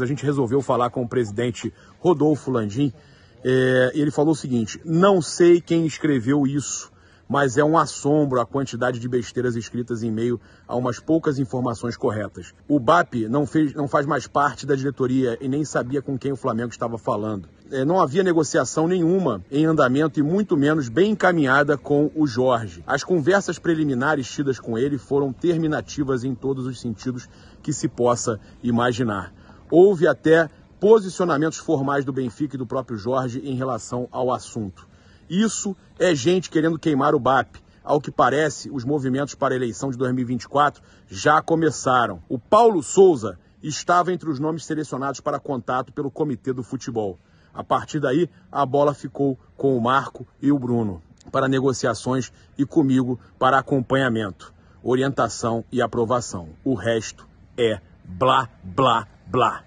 A gente resolveu falar com o presidente Rodolfo Landim. É, ele falou o seguinte: não sei quem escreveu isso, mas é um assombro a quantidade de besteiras escritas em meio a umas poucas informações corretas. O BAP não, fez, não faz mais parte da diretoria e nem sabia com quem o Flamengo estava falando. É, não havia negociação nenhuma em andamento e muito menos bem encaminhada com o Jorge. As conversas preliminares tidas com ele foram terminativas em todos os sentidos que se possa imaginar. Houve até posicionamentos formais do Benfica e do próprio Jorge em relação ao assunto. Isso é gente querendo queimar o BAP. Ao que parece, os movimentos para a eleição de 2024 já começaram. O Paulo Souza estava entre os nomes selecionados para contato pelo Comitê do Futebol. A partir daí, a bola ficou com o Marco e o Bruno para negociações e comigo para acompanhamento, orientação e aprovação. O resto é blá, blá, blá.